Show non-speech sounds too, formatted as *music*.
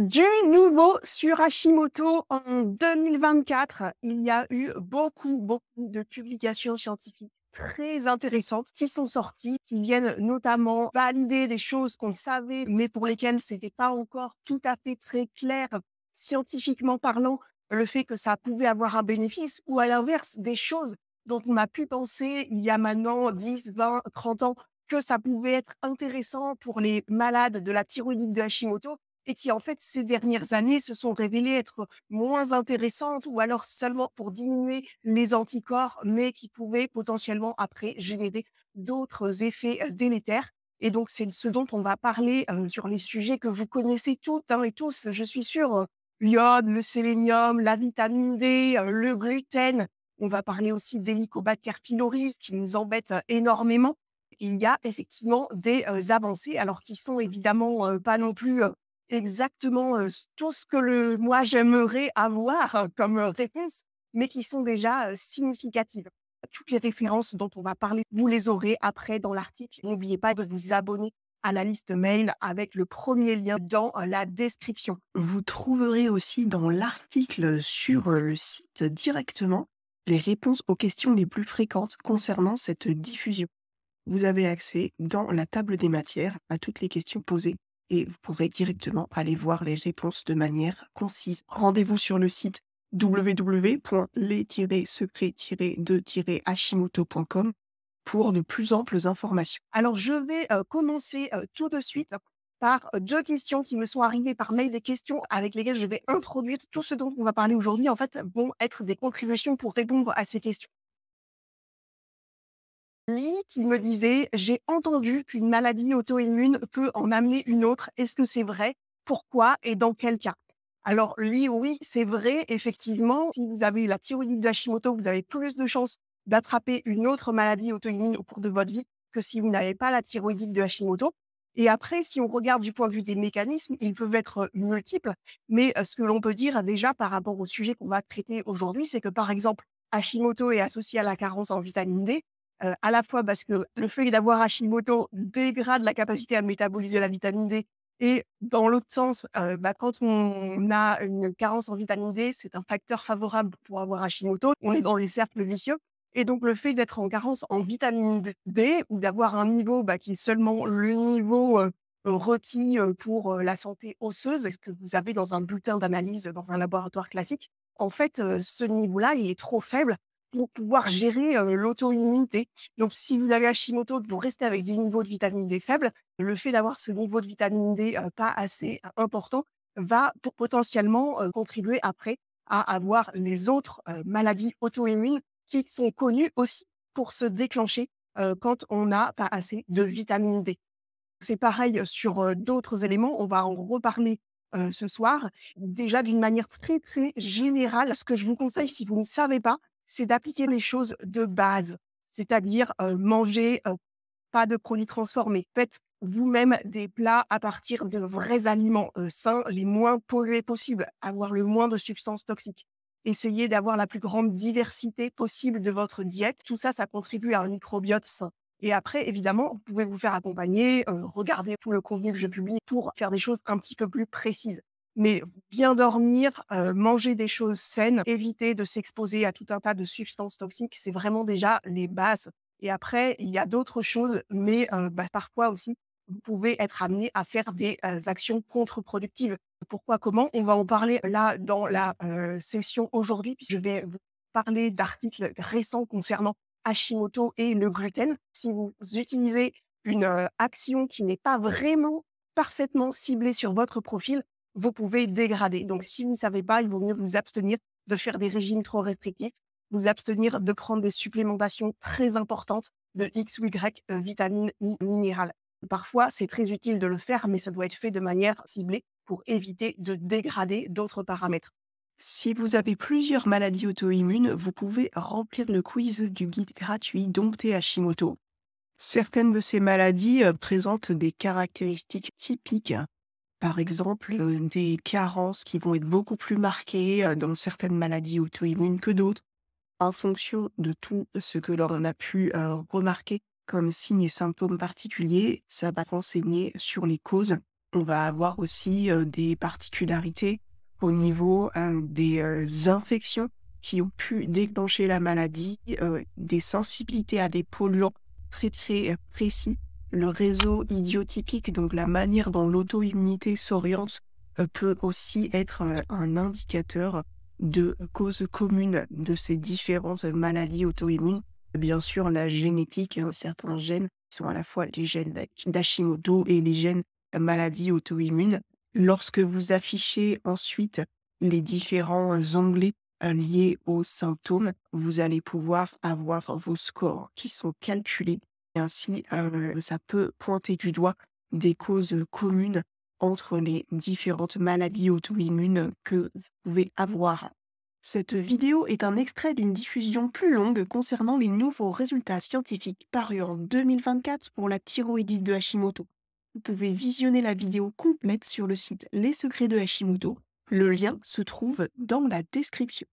Du nouveau sur Hashimoto en 2024, il y a eu beaucoup, beaucoup de publications scientifiques très intéressantes qui sont sorties, qui viennent notamment valider des choses qu'on savait, mais pour lesquelles c'était pas encore tout à fait très clair scientifiquement parlant, le fait que ça pouvait avoir un bénéfice, ou à l'inverse, des choses dont on a pu penser il y a maintenant 10, 20, 30 ans que ça pouvait être intéressant pour les malades de la thyroïdite de Hashimoto, et qui, en fait, ces dernières années se sont révélées être moins intéressantes ou alors seulement pour diminuer les anticorps, mais qui pouvaient potentiellement après générer d'autres effets euh, délétères. Et donc, c'est ce dont on va parler euh, sur les sujets que vous connaissez toutes hein, et tous, je suis sûre. Euh, l'iode, le sélénium, la vitamine D, le gluten. On va parler aussi d'hélicobacter pylori qui nous embêtent énormément. Il y a effectivement des avancées, alors qui sont évidemment pas non plus exactement tout ce que moi j'aimerais avoir *laughs* comme réponse, mais qui sont déjà significatives. Toutes les références dont on va parler, vous les aurez après dans l'article. N'oubliez pas de vous abonner à la liste mail avec le premier lien dans la description. Vous trouverez aussi dans l'article sur le site directement les réponses aux questions les plus fréquentes concernant cette diffusion. Vous avez accès dans la table des matières à toutes les questions posées et vous pourrez directement aller voir les réponses de manière concise. Rendez-vous sur le site www.les-secrets-de-hashimoto.com pour de plus amples informations. Alors, je vais euh, commencer euh, tout de suite par euh, deux questions qui me sont arrivées par mail, des questions avec lesquelles je vais introduire tout ce dont on va parler aujourd'hui, en fait, vont être des contributions pour répondre à ces questions lui qui me disait J'ai entendu qu'une maladie auto-immune peut en amener une autre. Est-ce que c'est vrai Pourquoi Et dans quel cas Alors, lui, oui, c'est vrai. Effectivement, si vous avez la thyroïdite de Hashimoto, vous avez plus de chances d'attraper une autre maladie auto-immune au cours de votre vie que si vous n'avez pas la thyroïdite de Hashimoto. Et après, si on regarde du point de vue des mécanismes, ils peuvent être multiples. Mais euh, ce que l'on peut dire déjà par rapport au sujet qu'on va traiter aujourd'hui, c'est que par exemple, Hashimoto est associé à la carence en vitamine D à la fois parce que le fait d'avoir Hashimoto dégrade la capacité à métaboliser la vitamine D. Et dans l'autre sens, bah, quand on a une carence en vitamine D, c'est un facteur favorable pour avoir Hashimoto. On est dans les cercles vicieux. Et donc, le fait d'être en carence en vitamine D ou d'avoir un niveau bah, qui est seulement le niveau requis pour la santé osseuse, est ce que vous avez dans un bulletin d'analyse dans un laboratoire classique, en fait, ce niveau-là, il est trop faible pour pouvoir gérer l'auto-immunité. Donc, si vous avez Hashimoto, que vous restez avec des niveaux de vitamine D faibles, le fait d'avoir ce niveau de vitamine D pas assez important va potentiellement contribuer après à avoir les autres maladies auto-immunes qui sont connues aussi pour se déclencher quand on n'a pas assez de vitamine D. C'est pareil sur d'autres éléments. On va en reparler ce soir. Déjà, d'une manière très, très générale, ce que je vous conseille, si vous ne savez pas, c'est d'appliquer les choses de base, c'est-à-dire euh, manger euh, pas de produits transformés. Faites vous-même des plats à partir de vrais aliments euh, sains, les moins pollués possible, avoir le moins de substances toxiques. Essayez d'avoir la plus grande diversité possible de votre diète. Tout ça, ça contribue à un microbiote sain. Et après, évidemment, vous pouvez vous faire accompagner, Regardez regarder tout le contenu que je publie pour faire des choses un petit peu plus précises mais bien dormir, manger des choses saines, éviter de s'exposer à tout un tas de substances toxiques, c'est vraiment déjà les bases. Et après, il y a d'autres choses, mais bah, parfois aussi, vous pouvez être amené à faire des actions contre-productives. Pourquoi, comment On va en parler là dans la session aujourd'hui, puisque je vais vous parler d'articles récents concernant Hashimoto et le gluten. Si vous utilisez une action qui n'est pas vraiment parfaitement ciblée sur votre profil, vous pouvez dégrader. Donc, si vous ne savez pas, il vaut mieux vous abstenir de faire des régimes trop restrictifs, vous abstenir de prendre des supplémentations très importantes de X ou Y euh, vitamines ou minérales. Parfois, c'est très utile de le faire, mais ça doit être fait de manière ciblée pour éviter de dégrader d'autres paramètres. Si vous avez plusieurs maladies auto-immunes, vous pouvez remplir le quiz du guide gratuit Dompté Hashimoto. Certaines de ces maladies euh, présentent des caractéristiques typiques par exemple, des carences qui vont être beaucoup plus marquées dans certaines maladies auto-immunes que d'autres, en fonction de tout ce que l'on a pu remarquer comme signes et symptômes particuliers, ça va renseigner sur les causes. On va avoir aussi des particularités au niveau hein, des infections qui ont pu déclencher la maladie, des sensibilités à des polluants très très précis le réseau idiotypique, donc la manière dont l'auto-immunité s'oriente, euh, peut aussi être euh, un indicateur de causes communes de ces différentes maladies auto-immunes. Bien sûr, la génétique, hein, certains gènes sont à la fois les gènes d'Hashimoto et les gènes euh, maladies auto-immunes. Lorsque vous affichez ensuite les différents onglets liés aux symptômes, vous allez pouvoir avoir vos scores qui sont calculés ainsi, ça peut pointer du doigt des causes communes entre les différentes maladies auto-immunes que vous pouvez avoir. Cette vidéo est un extrait d'une diffusion plus longue concernant les nouveaux résultats scientifiques parus en 2024 pour la thyroïdite de Hashimoto. Vous pouvez visionner la vidéo complète sur le site Les Secrets de Hashimoto. Le lien se trouve dans la description.